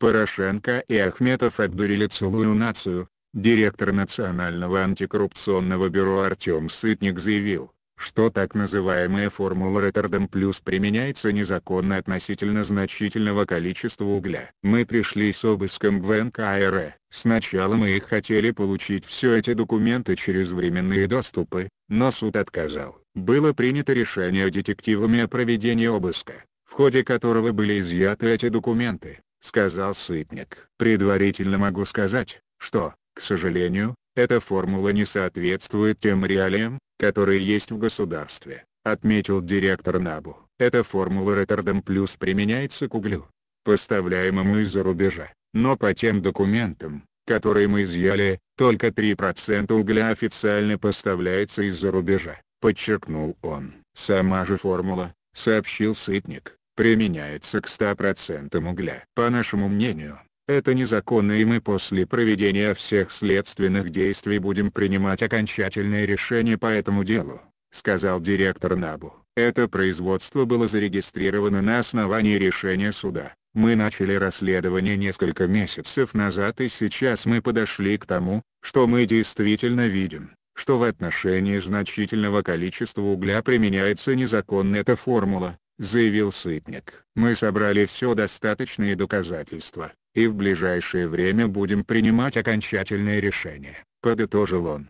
Порошенко и Ахметов обдурили целую нацию. Директор Национального антикоррупционного бюро Артем Сытник заявил, что так называемая формула Роттердам плюс применяется незаконно относительно значительного количества угля. Мы пришли с обыском в НКР. Сначала мы их хотели получить все эти документы через временные доступы, но суд отказал. Было принято решение детективами о проведении обыска, в ходе которого были изъяты эти документы. — сказал Сытник. «Предварительно могу сказать, что, к сожалению, эта формула не соответствует тем реалиям, которые есть в государстве», — отметил директор НАБУ. «Эта формула Роттердам Плюс применяется к углю, поставляемому из-за рубежа, но по тем документам, которые мы изъяли, только 3% угля официально поставляется из-за рубежа», — подчеркнул он. «Сама же формула», — сообщил Сытник, применяется к 100% угля. По нашему мнению, это незаконно и мы после проведения всех следственных действий будем принимать окончательное решение по этому делу, сказал директор НАБУ. Это производство было зарегистрировано на основании решения суда. Мы начали расследование несколько месяцев назад и сейчас мы подошли к тому, что мы действительно видим, что в отношении значительного количества угля применяется незаконная эта формула, заявил Сытник. «Мы собрали все достаточные доказательства, и в ближайшее время будем принимать окончательное решение», — подытожил он.